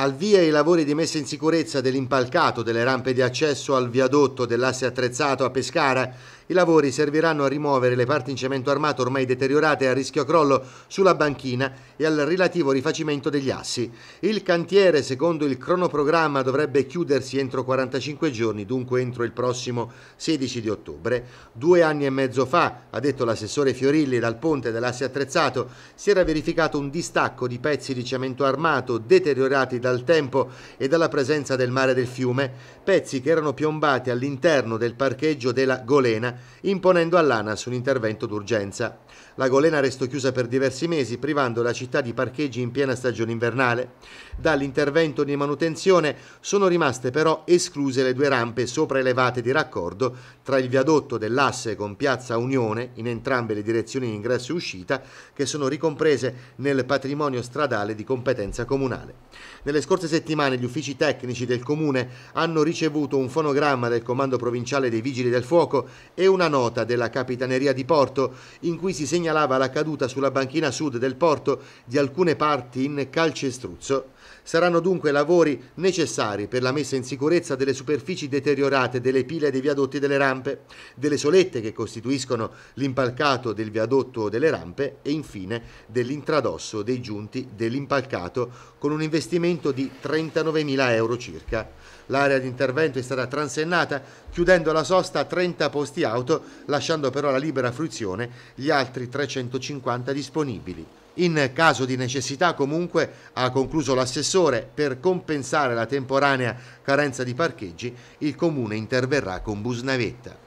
al via i lavori di messa in sicurezza dell'impalcato delle rampe di accesso al viadotto dell'asse attrezzato a Pescara i lavori serviranno a rimuovere le parti in cemento armato ormai deteriorate a rischio crollo sulla banchina e al relativo rifacimento degli assi. Il cantiere, secondo il cronoprogramma, dovrebbe chiudersi entro 45 giorni, dunque entro il prossimo 16 di ottobre. Due anni e mezzo fa, ha detto l'assessore Fiorilli, dal ponte dell'asse attrezzato, si era verificato un distacco di pezzi di cemento armato deteriorati dal tempo e dalla presenza del mare del fiume, pezzi che erano piombati all'interno del parcheggio della Golena imponendo all'ANAS un intervento d'urgenza. La Golena restò chiusa per diversi mesi, privando la città di parcheggi in piena stagione invernale. Dall'intervento di manutenzione sono rimaste però escluse le due rampe sopraelevate di raccordo tra il viadotto dell'asse con Piazza Unione, in entrambe le direzioni in ingresso e uscita, che sono ricomprese nel patrimonio stradale di competenza comunale. Nelle scorse settimane gli uffici tecnici del comune hanno ricevuto un fonogramma del comando provinciale dei Vigili del Fuoco e una nota della Capitaneria di Porto in cui si segnalava la caduta sulla banchina sud del porto di alcune parti in calcestruzzo. Saranno dunque lavori necessari per la messa in sicurezza delle superfici deteriorate delle pile dei viadotti delle rampe, delle solette che costituiscono l'impalcato del viadotto delle rampe e infine dell'intradosso dei giunti dell'impalcato con un investimento di 39.000 euro circa. L'area di intervento è stata transennata chiudendo la sosta a 30 posti auto auto, lasciando però la libera fruizione gli altri 350 disponibili. In caso di necessità comunque, ha concluso l'assessore, per compensare la temporanea carenza di parcheggi, il comune interverrà con busnavetta.